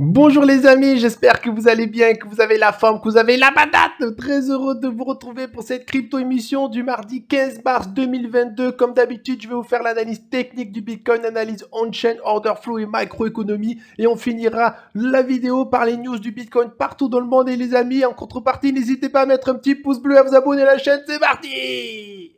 Bonjour les amis, j'espère que vous allez bien, que vous avez la forme, que vous avez la patate. Très heureux de vous retrouver pour cette crypto émission du mardi 15 mars 2022. Comme d'habitude, je vais vous faire l'analyse technique du Bitcoin, analyse on-chain, order flow et macroéconomie. Et on finira la vidéo par les news du Bitcoin partout dans le monde. Et les amis, en contrepartie, n'hésitez pas à mettre un petit pouce bleu, à vous abonner à la chaîne. C'est parti!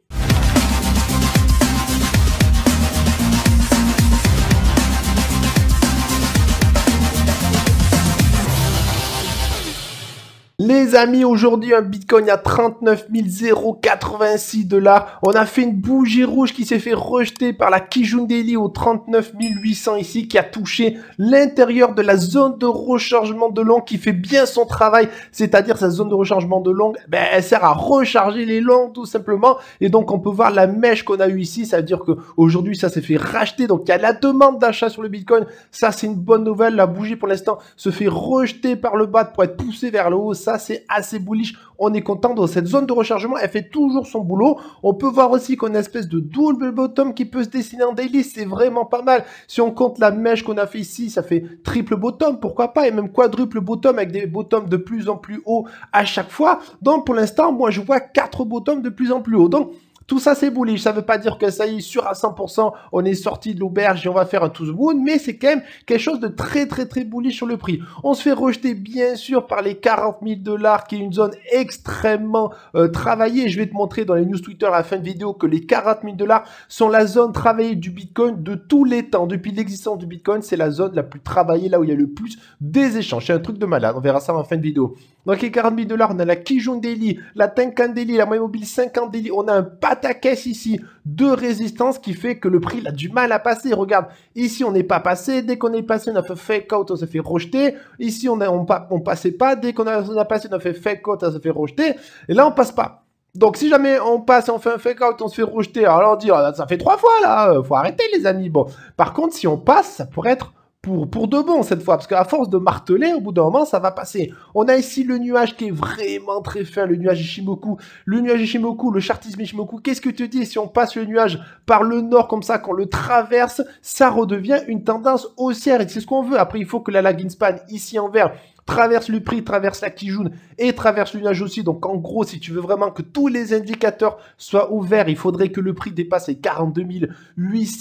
Les amis, aujourd'hui, un Bitcoin à 39 086 dollars. On a fait une bougie rouge qui s'est fait rejeter par la Kijun Daily au 39 800 ici, qui a touché l'intérieur de la zone de rechargement de long qui fait bien son travail, c'est-à-dire sa zone de rechargement de longue, ben, elle sert à recharger les longs tout simplement. Et donc, on peut voir la mèche qu'on a eu ici, ça veut dire que aujourd'hui, ça s'est fait racheter. Donc, il y a la demande d'achat sur le Bitcoin. Ça, c'est une bonne nouvelle. La bougie, pour l'instant, se fait rejeter par le bas pour être poussée vers le haut. Ça, c'est assez bullish. On est content dans cette zone de rechargement. Elle fait toujours son boulot. On peut voir aussi qu'on a une espèce de double bottom qui peut se dessiner en daily. C'est vraiment pas mal. Si on compte la mèche qu'on a fait ici, ça fait triple bottom. Pourquoi pas? Et même quadruple bottom avec des bottoms de plus en plus haut à chaque fois. Donc, pour l'instant, moi, je vois quatre bottoms de plus en plus haut. Donc, tout ça, c'est bullish. Ça veut pas dire que ça y est, sûr à 100%, on est sorti de l'auberge et on va faire un to the mais c'est quand même quelque chose de très, très, très bullish sur le prix. On se fait rejeter, bien sûr, par les 40 000 dollars, qui est une zone extrêmement euh, travaillée. Je vais te montrer dans les news Twitter à la fin de vidéo que les 40 000 dollars sont la zone travaillée du Bitcoin de tous les temps. Depuis l'existence du Bitcoin, c'est la zone la plus travaillée, là où il y a le plus des échanges. C'est un truc de malade. On verra ça en fin de vidéo. Donc, les 40 000 dollars, on a la Kijun Daily, la Tenkan Daily, la moyenne Mobile 50 Daily, on a un patron ta caisse ici. Deux résistances qui fait que le prix a du mal à passer. Regarde, ici on n'est pas passé. Dès qu'on est passé, on a fait fake out, on s'est fait rejeter. Ici on, on, passait pas. Dès qu'on a, passé, on a fait fake out, on s'est fait rejeter. Et là on passe pas. Donc si jamais on passe, on fait un fake out, on se fait rejeter. Alors on dit, oh ça fait trois fois là, faut arrêter les amis. Bon, par contre si on passe, ça pourrait être pour, pour de bon cette fois, parce qu'à force de marteler, au bout d'un moment, ça va passer. On a ici le nuage qui est vraiment très fin, le nuage Ishimoku. Le nuage Ishimoku, le chartisme Ishimoku, qu'est-ce que tu dis si on passe le nuage par le nord comme ça, qu'on le traverse, ça redevient une tendance haussière, et c'est ce qu'on veut. Après, il faut que la lag span, ici en vert, traverse le prix, traverse la Kijun et traverse l'UNAGE aussi. Donc en gros, si tu veux vraiment que tous les indicateurs soient ouverts, il faudrait que le prix dépasse les 42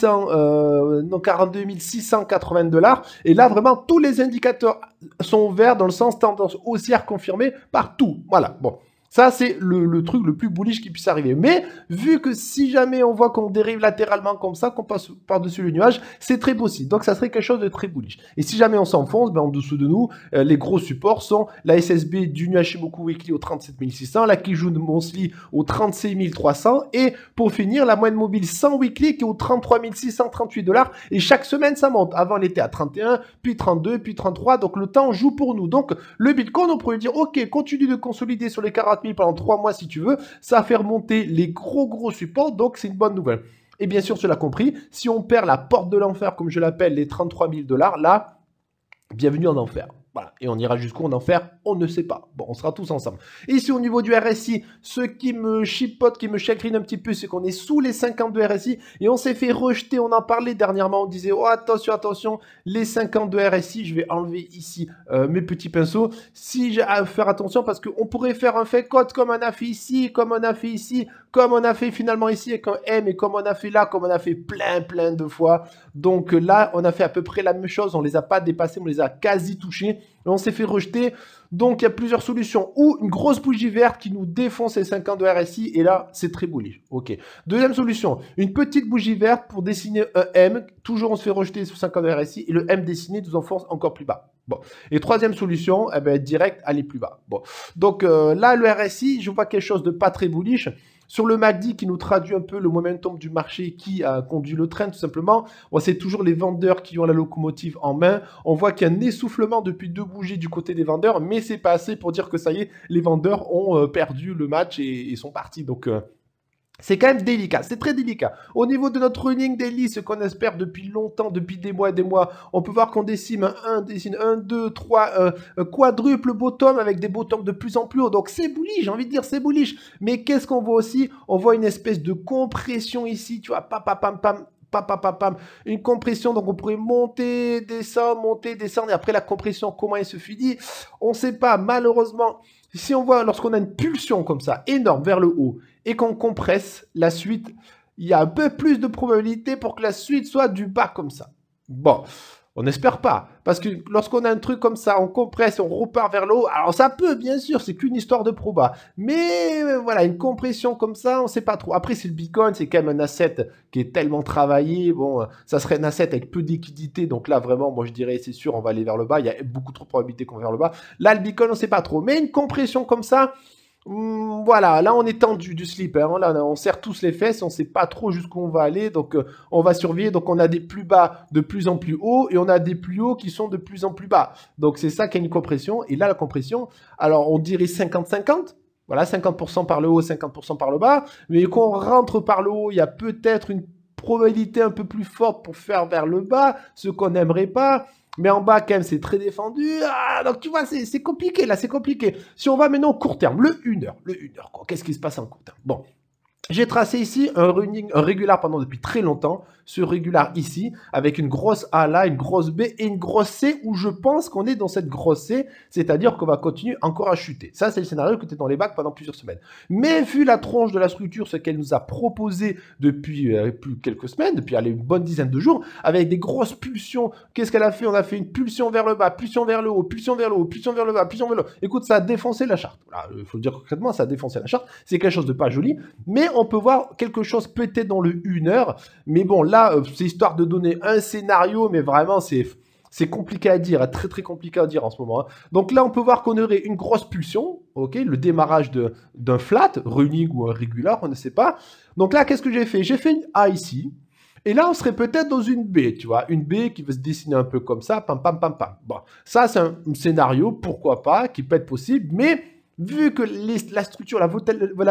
euh, non 42 680 dollars. Et là, vraiment, tous les indicateurs sont ouverts dans le sens tendance haussière confirmée partout. Voilà, bon. Ça, c'est le, truc le plus bullish qui puisse arriver. Mais vu que si jamais on voit qu'on dérive latéralement comme ça, qu'on passe par-dessus le nuage, c'est très possible. Donc ça serait quelque chose de très bullish. Et si jamais on s'enfonce, ben, en dessous de nous, euh, les gros supports sont la SSB du nuage Shimoku Weekly au 37600, la Kijun Monthly au 36300 et pour finir, la moyenne mobile 100 Weekly qui est au 638 dollars. Et chaque semaine, ça monte. Avant, elle était à 31, puis 32, puis 33. Donc le temps joue pour nous. Donc le Bitcoin, on pourrait dire, ok, continue de consolider sur les carats pendant trois mois si tu veux. Ça va faire monter les gros gros supports, donc c'est une bonne nouvelle. Et bien sûr, cela compris, si on perd la porte de l'enfer, comme je l'appelle, les 33 000 dollars, là, bienvenue en enfer. Et on ira jusqu'où on en fait, on ne sait pas. Bon, on sera tous ensemble. Ici, au niveau du RSI, ce qui me chipote, qui me chagrine un petit peu, c'est qu'on est sous les 52 de RSI et on s'est fait rejeter. On en parlait dernièrement. On disait, oh, attention, attention, les 50 de RSI, je vais enlever ici euh, mes petits pinceaux. Si j'ai à faire attention, parce qu'on pourrait faire un fake code comme on a fait ici, comme on a fait ici, comme on a fait finalement ici avec un M et eh, comme on a fait là, comme on a fait plein plein de fois. Donc euh, là, on a fait à peu près la même chose, on les a pas dépassés, on les a quasi touchés on s'est fait rejeter. Donc il y a plusieurs solutions. Ou une grosse bougie verte qui nous défonce les 50 de RSI et là, c'est très bullish. Ok. Deuxième solution, une petite bougie verte pour dessiner un M. Toujours on se fait rejeter sur 50 de RSI et le M dessiné nous enfonce encore plus bas. Bon. Et troisième solution, eh ben, direct, aller plus bas. Bon. Donc euh, là, le RSI, je vois quelque chose de pas très bullish. Sur le MACD qui nous traduit un peu le momentum du marché qui a conduit le train tout simplement, c'est toujours les vendeurs qui ont la locomotive en main. On voit qu'il y a un essoufflement depuis deux bougies du côté des vendeurs, mais c'est pas assez pour dire que ça y est, les vendeurs ont euh, perdu le match et, sont partis. Donc euh, c'est quand même délicat, c'est très délicat. Au niveau de notre running daily, ce qu'on espère depuis longtemps, depuis des mois et des mois, on peut voir qu'on décime un 1, dessine 1, 2, 3, quadruple bottom avec des bottoms de plus en plus haut. Donc c'est bullish, j'ai envie de dire c'est bullish. Mais qu'est-ce qu'on voit aussi On voit une espèce de compression ici, tu vois, pam, pam, pam, pam pam, pam, pam, une compression. Donc, on pourrait monter, descendre, monter, descendre. Et après, la compression, comment elle se finit On ne sait pas. Malheureusement, si on voit, lorsqu'on a une pulsion comme ça, énorme vers le haut, et qu'on compresse la suite, il y a un peu plus de probabilité pour que la suite soit du bas comme ça. Bon, on n'espère pas. Parce que lorsqu'on a un truc comme ça, on compresse, on repart vers le haut. Alors ça peut, bien sûr, c'est qu'une histoire de proba. Mais euh, voilà, une compression comme ça, on ne sait pas trop. Après, c'est le Bitcoin, c'est quand même un asset qui est tellement travaillé. Bon, euh, ça serait un asset avec peu d'équidité. Donc là, vraiment, moi je dirais, c'est sûr, on va aller vers le bas. Il y a beaucoup trop de probabilités qu'on va vers le bas. Là, le Bitcoin, on ne sait pas trop. Mais une compression comme ça, Hum, voilà, là on est tendu du slip, hein. là on serre tous les fesses, on sait pas trop jusqu'où on va aller, donc euh, on va survivre. donc on a des plus bas de plus en plus haut et on a des plus hauts qui sont de plus en plus bas. Donc c'est ça qui une compression, et là la compression, alors on dirait 50-50, voilà 50% par le haut, 50% par le bas, mais quand on rentre par le haut, il y a peut-être une probabilité un peu plus forte pour faire vers le bas, ce qu'on n'aimerait pas. Mais en bas, quand même, c'est très défendu. Ah, donc, tu vois, c'est compliqué, là, c'est compliqué. Si on va maintenant au court terme, le 1 heure, le 1 heure, quoi. Qu'est-ce qui se passe en court terme Bon. J'ai tracé ici un running, régular, pendant depuis très longtemps ce régular ici, avec une grosse A là, une grosse B et une grosse C, où je pense qu'on est dans cette grosse C, c'est-à-dire qu'on va continuer encore à chuter. Ça, c'est le scénario que tu es dans les bacs pendant plusieurs semaines. Mais vu la tronche de la structure, ce qu'elle nous a proposé depuis euh, plus quelques semaines, depuis une bonne dizaine de jours, avec des grosses pulsions, qu'est-ce qu'elle a fait On a fait une pulsion vers le bas, pulsion vers le haut, pulsion vers le haut, pulsion vers le bas, pulsion vers le haut. Écoute, ça a défoncé la charte. Il euh, faut le dire concrètement, ça a défoncé la charte. C'est quelque chose de pas joli, mais on peut voir quelque chose peut-être dans le 1 heure. Mais bon, là, euh, c'est histoire de donner un scénario, mais vraiment, c'est. C'est compliqué à dire, hein, très très compliqué à dire en ce moment. Hein. Donc là, on peut voir qu'on aurait une grosse pulsion, ok, le démarrage d'un flat, running ou un régular, on ne sait pas. Donc là, qu'est-ce que j'ai fait J'ai fait une A ici, et là, on serait peut-être dans une B, tu vois, une B qui va se dessiner un peu comme ça, pam pam pam pam. Bon, ça c'est un, scénario, pourquoi pas, qui peut être possible, mais vu que la structure, la,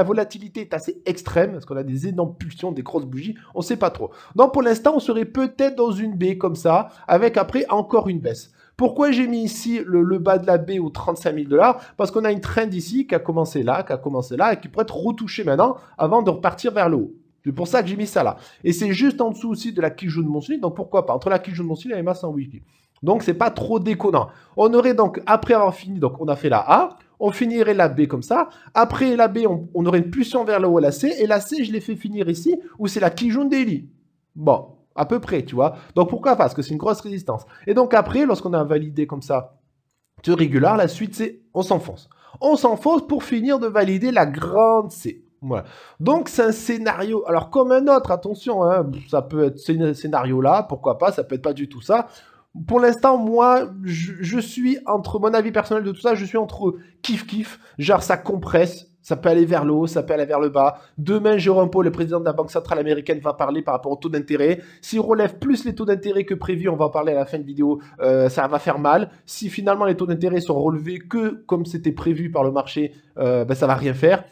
volatilité est assez extrême, parce qu'on a des énormes pulsions, des grosses bougies, on ne sait pas trop. Donc pour l'instant, on serait peut-être dans une baie comme ça, avec après encore une baisse. Pourquoi j'ai mis ici le, bas de la baie aux 35 000 dollars Parce qu'on a une trend ici qui a commencé là, qui a commencé là, et qui pourrait être retouchée maintenant avant de repartir vers le haut. C'est pour ça que j'ai mis ça là. Et c'est juste en dessous aussi de la Kijun de donc pourquoi pas, entre la Kijun de et la MA 100 wiki. Donc c'est pas trop déconnant. On aurait donc, après avoir fini, donc on a fait la A, on finirait la B comme ça. Après la B, on, aurait une pulsion vers le haut à la C. Et la C, je l'ai fait finir ici, où c'est la Kijun Deli, Bon, à peu près, tu vois. Donc pourquoi pas, Parce que c'est une grosse résistance. Et donc après, lorsqu'on a validé comme ça ce régular, la suite c'est on s'enfonce. On s'enfonce pour finir de valider la grande C. Voilà. Donc c'est un scénario, alors comme un autre, attention, hein, ça peut être ce scénario là, pourquoi pas, ça peut être pas du tout ça pour l'instant, moi, je, suis entre mon avis personnel de tout ça, je suis entre kiff kiff, genre ça compresse, ça peut aller vers le haut, ça peut aller vers le bas. Demain, Jérôme Paul, le président de la Banque centrale américaine, va parler par rapport au taux d'intérêt. S'il relève plus les taux d'intérêt que prévu, on va en parler à la fin de vidéo, euh, ça va faire mal. Si finalement les taux d'intérêt sont relevés que comme c'était prévu par le marché, euh, ben, ça va rien faire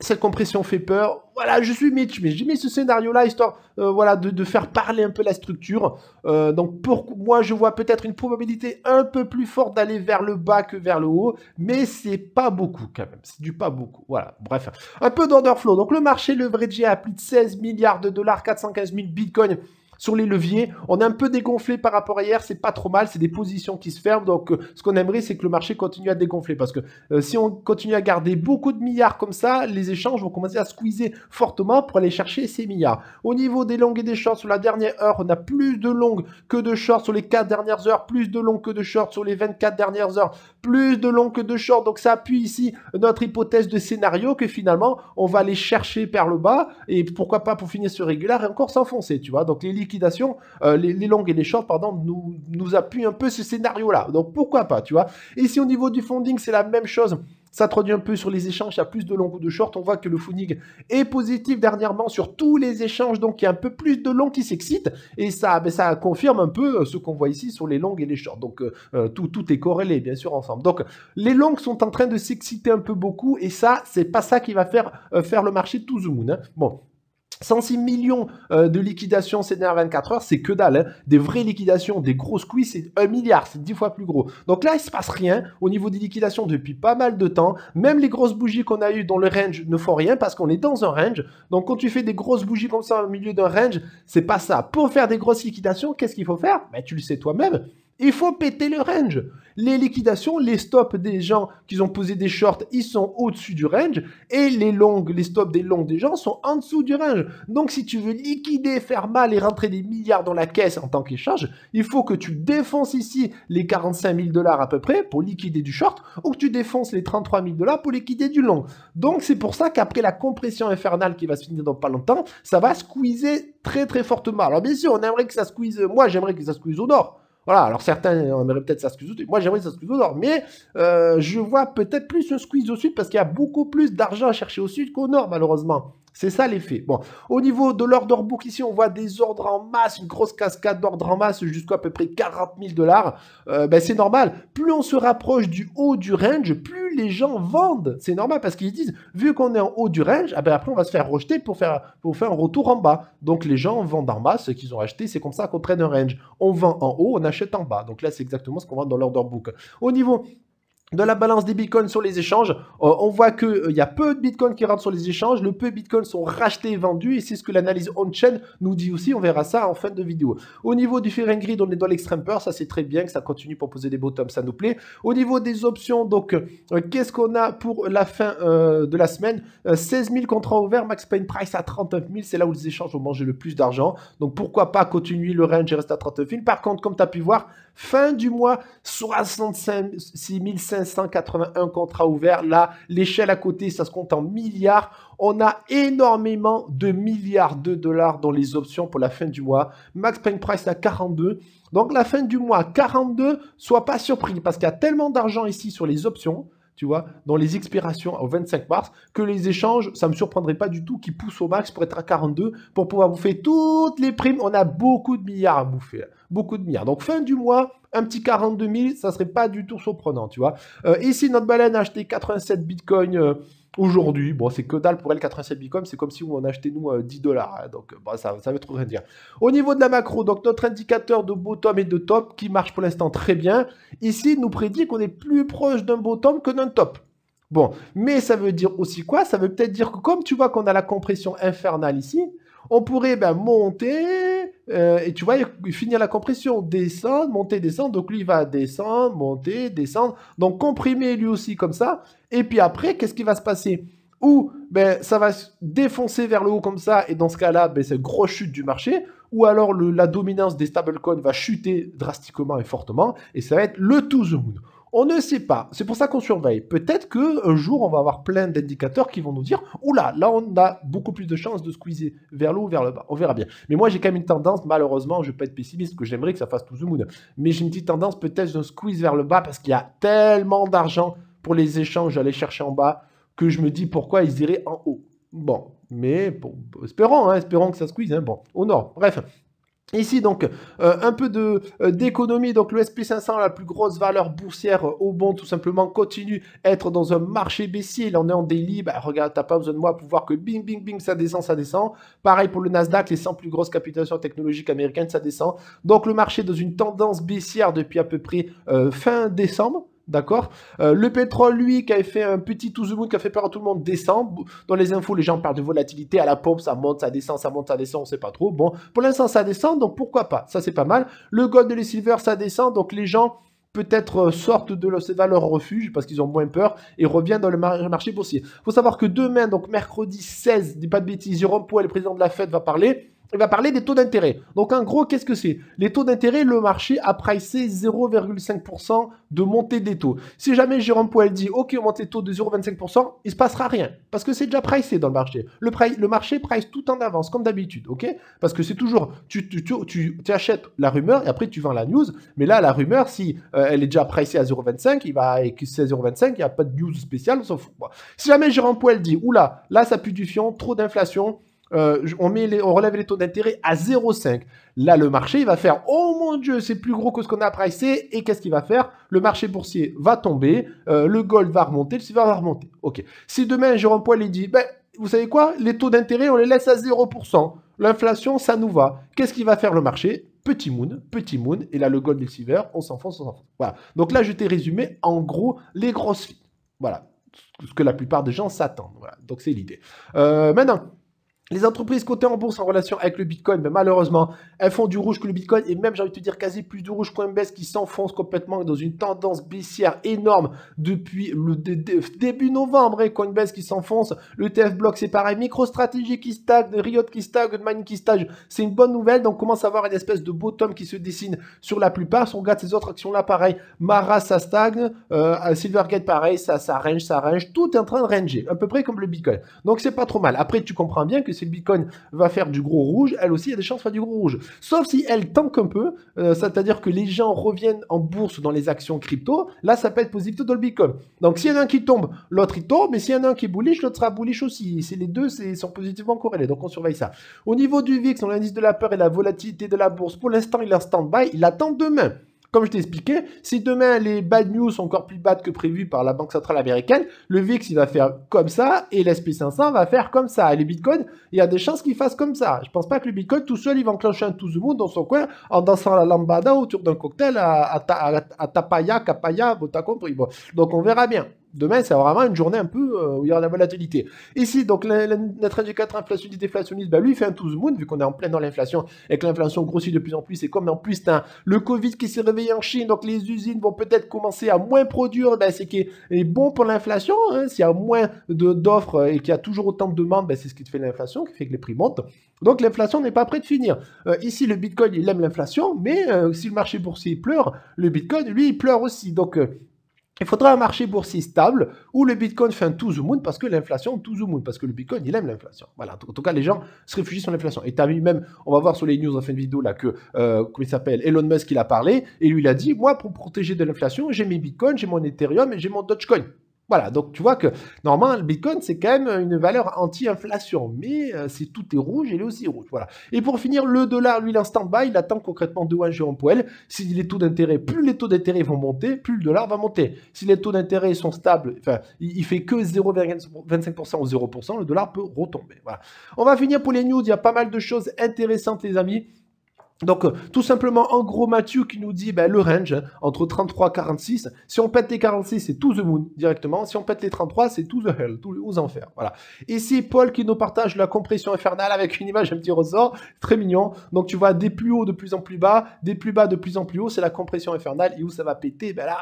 cette compression fait peur. Voilà, je suis Mitch, mais j'ai mis ce scénario-là histoire euh, voilà, de, faire parler un peu la structure. Euh, donc pour moi, je vois peut-être une probabilité un peu plus forte d'aller vers le bas que vers le haut, mais c'est pas beaucoup quand même. C'est du pas beaucoup. Voilà, bref. Un peu d'underflow. Donc le marché leveragé à plus de 16 milliards de dollars, 415 000 bitcoins sur les leviers, on est un peu dégonflé par rapport à hier, c'est pas trop mal, c'est des positions qui se ferment. Donc, euh, ce qu'on aimerait, c'est que le marché continue à dégonfler parce que euh, si on continue à garder beaucoup de milliards comme ça, les échanges vont commencer à squeezer fortement pour aller chercher ces milliards. Au niveau des longues et des shorts, sur la dernière heure, on a plus de longues que de shorts sur les 4 dernières heures, plus de longues que de shorts sur les 24 dernières heures, plus de longues que de shorts. Donc, ça appuie ici notre hypothèse de scénario que finalement, on va aller chercher par le bas et pourquoi pas pour finir ce régulier et encore s'enfoncer, tu vois. Donc, les liquidation, euh, les, longues et les shorts, pardon, nous, nous appuient un peu ce scénario-là. Donc pourquoi pas, tu vois. Et si au niveau du funding, c'est la même chose. Ça traduit un peu sur les échanges, il y a plus de longs ou de shorts. On voit que le funding est positif dernièrement sur tous les échanges, donc il y a un peu plus de longs qui s'excitent et ça, ben, ça confirme un peu euh, ce qu'on voit ici sur les longues et les shorts. Donc euh, tout, tout est corrélé bien sûr ensemble. Donc les longues sont en train de s'exciter un peu beaucoup et ça, c'est pas ça qui va faire faire le marché tout zoom. moon. Hein. Bon, 106 millions euh, de liquidations ces dernières 24 heures, c'est que dalle. Hein. Des vraies liquidations, des grosses couilles, c'est un milliard, c'est 10 fois plus gros. Donc là, il se passe rien au niveau des liquidations depuis pas mal de temps. Même les grosses bougies qu'on a eues dans le range ne font rien parce qu'on est dans un range. Donc quand tu fais des grosses bougies comme ça au milieu d'un range, c'est pas ça. Pour faire des grosses liquidations, qu'est-ce qu'il faut faire ben, Tu le sais toi-même il faut péter le range. Les liquidations, les stops des gens qui ont posé des shorts, ils sont au-dessus du range. Et les longs, les stops des longs des gens sont en dessous du range. Donc si tu veux liquider, faire mal et rentrer des milliards dans la caisse en tant qu'échange, il faut que tu défonces ici les 45 000 dollars à peu près pour liquider du short ou que tu défonces les 33 000 dollars pour liquider du long. Donc c'est pour ça qu'après la compression infernale qui va se finir dans pas longtemps, ça va squeezer très très fortement. Alors bien sûr, on aimerait que ça squeeze, moi j'aimerais que ça squeeze au nord voilà, alors certains aimeraient peut-être sa squeeze au Moi, j'aimerais ça squeeze au nord, mais euh, je vois peut-être plus un squeeze au sud parce qu'il y a beaucoup plus d'argent à chercher au sud qu'au nord, malheureusement. C'est ça l'effet. Bon, au niveau de l'ordre book, ici, on voit des ordres en masse, une grosse cascade d'ordres en masse jusqu'à à peu près 40 000 dollars. Euh, ben, c'est normal. Plus on se rapproche du haut du range, plus les gens vendent. C'est normal parce qu'ils disent, vu qu'on est en haut du range, ah ben, après, on va se faire rejeter pour faire, pour faire un retour en bas. Donc, les gens vendent en masse ce qu'ils ont acheté. C'est comme ça qu'on traîne un range. On vend en haut, on achète en bas. Donc là, c'est exactement ce qu'on vend dans l'order book. Au niveau de la balance des bitcoins sur les échanges. Euh, on voit qu'il il euh, y a peu de bitcoins qui rentrent sur les échanges. Le peu de bitcoins sont rachetés et vendus. Et c'est ce que l'analyse on-chain nous dit aussi. On verra ça en fin de vidéo. Au niveau du and Grid, on est dans l'extrême peur. Ça, c'est très bien que ça continue pour poser des bottoms. Ça nous plaît. Au niveau des options, donc, euh, qu'est-ce qu'on a pour la fin de la semaine 16 000 contrats ouverts, max pain price à 39 000. C'est là où les échanges vont manger le plus d'argent. Donc, pourquoi pas continuer le range et rester à 39 000. Par contre, comme tu as pu voir, Fin du mois, 66 581 contrats ouverts. Là, l'échelle à côté, ça se compte en milliards. On a énormément de milliards de dollars dans les options pour la fin du mois. Max Payne Price à 42. Donc la fin du mois 42, sois pas surpris parce qu'il y a tellement d'argent ici sur les options tu vois, dans les expirations au 25 mars, que les échanges, ça ne me surprendrait pas du tout qui poussent au max pour être à 42, pour pouvoir bouffer toutes les primes. On a beaucoup de milliards à bouffer, beaucoup de milliards. Donc fin du mois, un petit 42 000, ça serait pas du tout surprenant, tu vois. ici, euh, notre baleine a acheté 87 bitcoins. Euh, Aujourd'hui, bon, c'est que dalle pour l 87 Bicom c'est comme si on en achetait nous 10 euh, dollars. Hein. donc, euh, ça, ça veut trop rien dire. Au niveau de la macro, donc notre indicateur de bottom et de top qui marche pour l'instant très bien, ici nous prédit qu'on est plus proche d'un bottom que d'un top. Bon, mais ça veut dire aussi quoi Ça veut peut-être dire que comme tu vois qu'on a la compression infernale ici, on pourrait ben, monter, euh, et tu vois, il la compression, descendre, monter, descendre. Donc lui, il va descendre, monter, descendre. Donc comprimer lui aussi comme ça. Et puis après, qu'est-ce qui va se passer Ou ben, ça va se défoncer vers le haut comme ça, et dans ce cas-là, ben, c'est une grosse chute du marché. Ou alors la dominance des stablecoins va chuter drastiquement et fortement, et ça va être le tout zoom. On ne sait pas. C'est pour ça qu'on surveille. Peut-être qu'un jour, on va avoir plein d'indicateurs qui vont nous dire Oula, là, on a beaucoup plus de chances de squeezer vers le haut, vers le bas. On verra bien. Mais moi, j'ai quand même une tendance, malheureusement, je ne vais pas être pessimiste, que j'aimerais que ça fasse tout le monde, Mais j'ai une petite tendance, peut-être, d'un squeeze vers le bas parce qu'il y a tellement d'argent pour les échanges à aller chercher en bas que je me dis pourquoi ils iraient en haut. Bon, mais espérons, hein, espérons que ça squeeze. Hein, bon, au nord. Bref, Ici donc euh, un peu de euh, d'économie donc le SP500 la plus grosse valeur boursière au bon tout simplement continue être dans un marché baissier il en est en délit, bah regarde t'as pas besoin de moi pour voir que bing bing bing ça descend ça descend pareil pour le Nasdaq les 100 plus grosses capitalisations technologiques américaines ça descend donc le marché dans une tendance baissière depuis à peu près euh, fin décembre D'accord euh, Le pétrole, lui, qui a fait un petit tout the qui a fait peur à tout le monde, descend. Dans les infos, les gens parlent de volatilité. À la pompe, ça monte, ça descend, ça monte, ça descend, on sait pas trop. Bon, pour l'instant, ça descend, donc pourquoi pas Ça, c'est pas mal. Le gold et les silver, ça descend, donc les gens peut-être euh, sortent de leur valeur refuge parce qu'ils ont moins peur et reviennent dans le marché boursier. Il faut savoir que demain, donc mercredi 16, dis pas de bêtises, Jérôme Po, le président de la Fed, va parler il va parler des taux d'intérêt. Donc en gros, qu'est-ce que c'est Les taux d'intérêt, le marché a pricé 0,5% de montée des taux. Si jamais Jérôme Poel dit OK, on monte les taux de 0,25%, il se passera rien parce que c'est déjà pricé dans le marché. Le, le marché price tout en avance comme d'habitude, OK Parce que c'est toujours tu, achètes la rumeur et après tu vends la news, mais là la rumeur si euh, elle est déjà pricée à 0,25, il va et que c'est 0,25, il n'y a pas de news spéciale sauf Si jamais Jérôme Poel dit oula, là ça pue du fion, trop d'inflation, euh, on, relève les taux d'intérêt à 0,5. Là, le marché, il va faire Oh mon Dieu, c'est plus gros que ce qu'on a pricé. Et qu'est-ce qu'il va faire Le marché boursier va tomber, euh, le gold va remonter, le silver va remonter. Ok. Si demain, Jérôme Poil dit ben, Vous savez quoi Les taux d'intérêt, on les laisse à 0%. L'inflation, ça nous va. Qu'est-ce qu'il va faire le marché Petit moon, petit moon. Et là, le gold et le silver, on s'enfonce, on s'enfonce. Voilà. Donc là, je t'ai résumé en gros les grosses filles. Voilà. Ce que la plupart des gens s'attendent. Voilà. Donc c'est l'idée. Euh, maintenant. Les entreprises cotées en bourse en relation avec le Bitcoin, ben, malheureusement, elles font du rouge que le Bitcoin et même, j'ai envie de te dire, quasi plus du rouge Coinbase qui s'enfonce complètement dans une tendance baissière énorme depuis le début novembre. Et Coinbase qui s'enfonce, le TF Block c'est pareil, MicroStrategy qui stagne, Riot qui stagne, Mine qui stagne. C'est une bonne nouvelle, donc on commence à avoir une espèce de bottom qui se dessine sur la plupart. Si on regarde ces autres actions-là, pareil, Mara ça stagne, euh, Silvergate pareil, ça, ça range, ça range. Tout est en train de ranger, à peu près comme le Bitcoin. Donc c'est pas trop mal. Après, tu comprends bien que si le Bitcoin va faire du gros rouge, elle aussi a des chances de faire du gros rouge. Sauf si elle tanque un peu, euh, c'est-à-dire que les gens reviennent en bourse dans les actions crypto, là ça peut être positif dans le Bitcoin. Donc s'il y en a un qui tombe, l'autre il tombe, mais s'il y en a un qui est bullish, l'autre sera bullish aussi. C'est les deux c'est, sont positivement corrélés, donc on surveille ça. Au niveau du VIX, on l'indice de la peur et la volatilité de la bourse, pour l'instant il est en stand-by, il attend demain. Comme je t'ai expliqué, si demain les bad news sont encore plus bad que prévu par la Banque Centrale Américaine, le VIX va faire comme ça et l'SP500 va faire comme ça. Et les bitcoins, il y a des chances qu'ils fassent comme ça. Je pense pas que le bitcoin tout seul il va enclencher un tout le monde dans son coin en dansant la lambada autour d'un cocktail à, Tapaya, Capaya, t'as compris. Donc on verra bien. Demain, c'est vraiment une journée un peu euh, où il y aura de la volatilité. Ici, donc, notre indicateur inflationniste, ben, lui, il fait un the moon, vu qu'on est en plein dans l'inflation et que l'inflation grossit de plus en plus. Et comme en plus, le Covid qui s'est réveillé en Chine, donc les usines vont peut-être commencer à moins produire, bah, c'est qui est bon pour l'inflation. Hein. S'il y a moins d'offres et qu'il y a toujours autant de demandes, ben, c'est ce qui fait l'inflation, qui fait que les prix montent. Donc, l'inflation n'est pas près de finir. Euh, ici, le Bitcoin, il aime l'inflation, mais euh, si le marché boursier pleure, le Bitcoin, lui, il pleure aussi. Donc, il faudra un marché boursier stable où le Bitcoin fait un tout the moon parce que l'inflation tout the moon, parce que le Bitcoin, il aime l'inflation. Voilà, en tout cas, les gens se réfugient sur l'inflation. Et tu as vu même, on va voir sur les news en fin de vidéo, là, que, euh, comment il s'appelle, Elon Musk, il a parlé, et lui, il a dit, moi, pour protéger de l'inflation, j'ai mes Bitcoins, j'ai mon Ethereum et j'ai mon Dogecoin. Voilà, donc tu vois que normalement, le Bitcoin, c'est quand même une valeur anti-inflation, mais euh, c'est si tout est rouge, il est aussi rouge. Voilà. Et pour finir, le dollar, lui, l'instant by il attend concrètement de un Jérôme Poel. Si les taux d'intérêt, plus les taux d'intérêt vont monter, plus le dollar va monter. Si les taux d'intérêt sont stables, enfin, il, ne fait que 0,25% ou 0%, le dollar peut retomber. Voilà. On va finir pour les news, il y a pas mal de choses intéressantes, les amis. Donc euh, tout simplement en gros Mathieu qui nous dit ben, le range entre 33 et 46. Si on pète les 46 c'est tout the moon directement. Si on pète les 33 c'est tout the hell, tout aux enfers. Voilà. Ici, Paul qui nous partage la compression infernale avec une image un petit ressort très mignon. Donc tu vois des plus hauts de plus en plus bas, des plus bas de plus en plus haut, c'est la compression infernale et où ça va péter ben là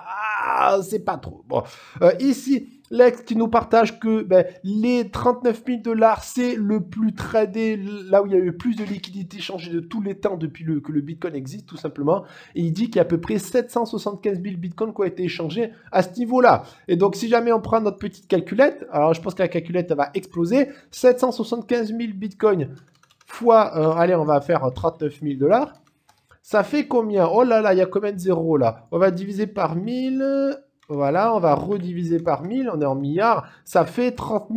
ah, c'est pas trop. Bon euh, ici Lex qui nous partage que ben, les 39 000 dollars, c'est le plus tradé, là où il y a eu plus de liquidités échangées de tous les temps depuis que le Bitcoin existe, tout simplement. Et il dit qu'il y a à peu près 775 000 Bitcoins qui ont été échangés à ce niveau-là. Et donc, si jamais on prend notre petite calculette, alors je pense que la calculette, va exploser. 775 000 Bitcoins fois, euh, allez, on va faire 39 000 dollars. Ça fait combien Oh là là, il y a combien de zéros là On va diviser par 1000. Voilà, on va rediviser par 1000, on est en milliards, ça fait 30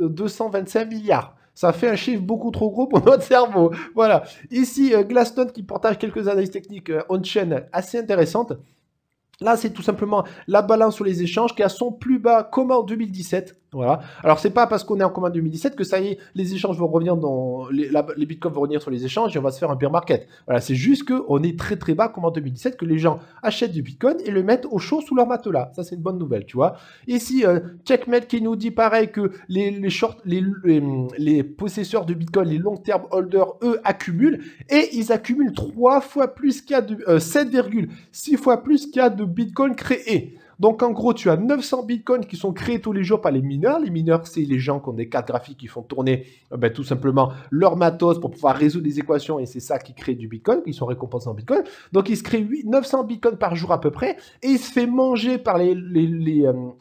225 euh, milliards. Ça fait un chiffre beaucoup trop gros pour notre cerveau. Voilà. Ici, euh, Glaston qui partage quelques analyses techniques euh, on-chain assez intéressantes. Là, c'est tout simplement la balance sur les échanges qui a son plus bas comme en 2017. Voilà. Alors, c'est pas parce qu'on est en commun 2017 que ça y est, les échanges vont revenir dans. Les, bitcoins vont revenir sur les échanges et on va se faire un bear market. Voilà, c'est juste qu'on est très très bas comme en 2017, que les gens achètent du bitcoin et le mettent au chaud sous leur matelas. Ça, c'est une bonne nouvelle, tu vois. Ici, euh, Checkmate qui nous dit pareil que les, les short, les, les, possesseurs de bitcoin, les long term holders, eux, accumulent et ils accumulent 3 fois plus qu'à de. 7,6 euh, fois plus qu'à de bitcoin créé. Donc en gros, tu as 900 bitcoins qui sont créés tous les jours par les mineurs. Les mineurs, c'est les gens qui ont des cartes graphiques qui font tourner euh, ben, tout simplement leur matos pour pouvoir résoudre des équations et c'est ça qui crée du bitcoin. qui sont récompensés en bitcoin. Donc il se crée 900 bitcoins par jour à peu près et il se fait manger par euh, les,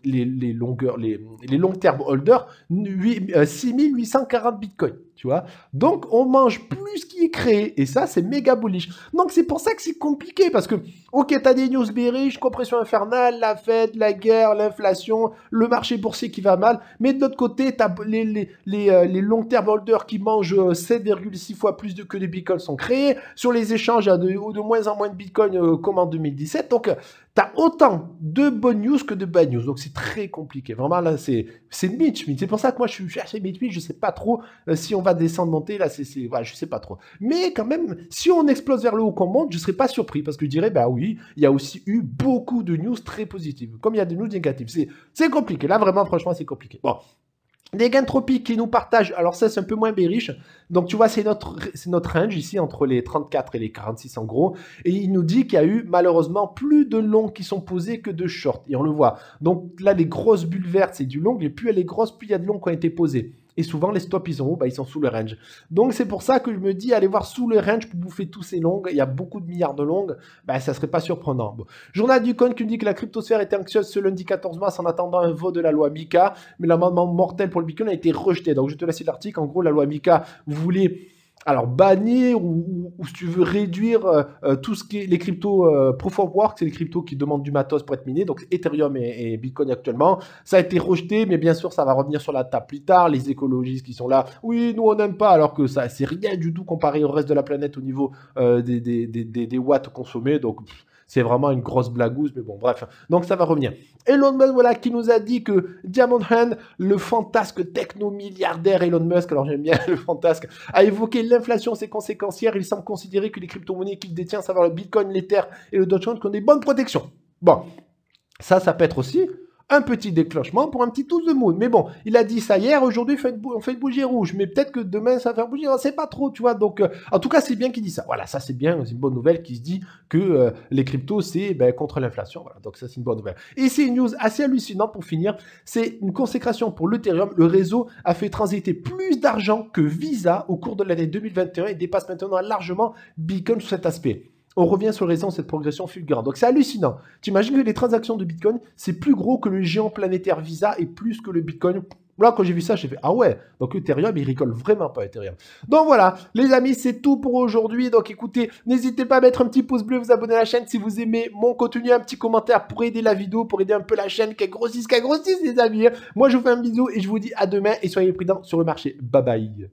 les, longueurs, les, les long term holders 6840 euh, bitcoins tu vois. Donc, on mange plus qui est créé. Et ça, c'est méga bullish. Donc, c'est pour ça que c'est compliqué. Parce que, ok, t'as des news bearish, compression infernale, la fête, la guerre, l'inflation, le marché boursier qui va mal. Mais de l'autre côté, t'as les, les, euh, long-term holders qui mangent 7,6 euh, fois plus de, que les bitcoins sont créés. Sur les échanges, de, moins en moins de bitcoins euh, comme en 2017. Donc, T'as as autant de bonnes news que de bad news. Donc c'est très compliqué. Vraiment, là, c'est Mitch. C'est pour ça que moi, je suis, cherché Mitch. Je sais pas trop euh, si on va descendre, monter. Là, c'est, voilà, je sais pas trop. Mais quand même, si on explose vers le haut, qu'on monte, je serais pas surpris parce que je dirais, bah oui, il y a aussi eu beaucoup de news très positives, comme il y a des news négatives. C'est, compliqué. Là, vraiment, franchement, c'est compliqué. Bon, des gains tropiques qui nous partagent, alors ça c'est un peu moins bériche, donc tu vois c'est notre, c'est notre range ici entre les 34 et les 46 en gros, et il nous dit qu'il y a eu malheureusement plus de longs qui sont posés que de shorts, et on le voit. Donc là les grosses bulles vertes c'est du long, et plus elle est grosse, plus il y a de longs qui ont été posés. Et souvent, les stops, ils sont hauts, bah, ils sont sous le range. Donc, c'est pour ça que je me dis, allez voir sous le range pour bouffer tous ces longues. Il y a beaucoup de milliards de longues. Bah, ça serait pas surprenant. Journal du coin qui me dit que la cryptosphère était anxieuse ce lundi 14 mars en attendant un vote de la loi Mika. Mais l'amendement mortel pour le Bitcoin a été rejeté. Donc, je te laisse l'article. En gros, la loi Mika voulez alors bannir ou, ou, si tu veux réduire euh, euh, tout ce qui est les cryptos euh, proof of work, c'est les cryptos qui demandent du matos pour être minés, donc Ethereum et, Bitcoin actuellement. Ça a été rejeté, mais bien sûr ça va revenir sur la table plus tard. Les écologistes qui sont là, oui, nous on n'aime pas, alors que ça c'est rien du tout comparé au reste de la planète au niveau euh, des, des, des, des, watts consommés. Donc c'est vraiment une grosse blagueuse, mais bon, bref. Donc ça va revenir. Elon Musk, voilà, qui nous a dit que Diamond Hand, le fantasque techno-milliardaire Elon Musk, alors j'aime bien le fantasque, a évoqué l'inflation, ses conséquences Il semble considérer que les crypto-monnaies qu'il détient, savoir le Bitcoin, l'Ether et le Dogecoin, ont des bonnes protections. Bon, ça, ça peut être aussi un petit déclenchement pour un petit tout de monde Mais bon, il a dit ça hier, aujourd'hui on fait une bougie rouge, mais peut-être que demain ça va faire bougie, on sait pas trop, tu vois. Donc, euh, en tout cas, c'est bien qu'il dit ça. Voilà, ça c'est bien, c'est une bonne nouvelle qui se dit que euh, les cryptos c'est ben, contre l'inflation. Voilà, donc ça c'est une bonne nouvelle. Et c'est une news assez hallucinante pour finir. C'est une consécration pour l'Ethereum. Le réseau a fait transiter plus d'argent que Visa au cours de l'année 2021 et dépasse maintenant largement Bitcoin sur cet aspect on revient sur raison cette progression fulgurante. Donc c'est hallucinant. Tu imagines que les transactions de Bitcoin, c'est plus gros que le géant planétaire Visa et plus que le Bitcoin. Là, quand j'ai vu ça, j'ai fait Ah ouais, donc Ethereum, il rigole vraiment pas Ethereum. Donc voilà, les amis, c'est tout pour aujourd'hui. Donc écoutez, n'hésitez pas à mettre un petit pouce bleu, vous abonner à la chaîne si vous aimez mon contenu, un petit commentaire pour aider la vidéo, pour aider un peu la chaîne qu'elle grossisse, qu'elle grossisse, les amis. Moi, je vous fais un bisou et je vous dis à demain et soyez prudents sur le marché. Bye bye.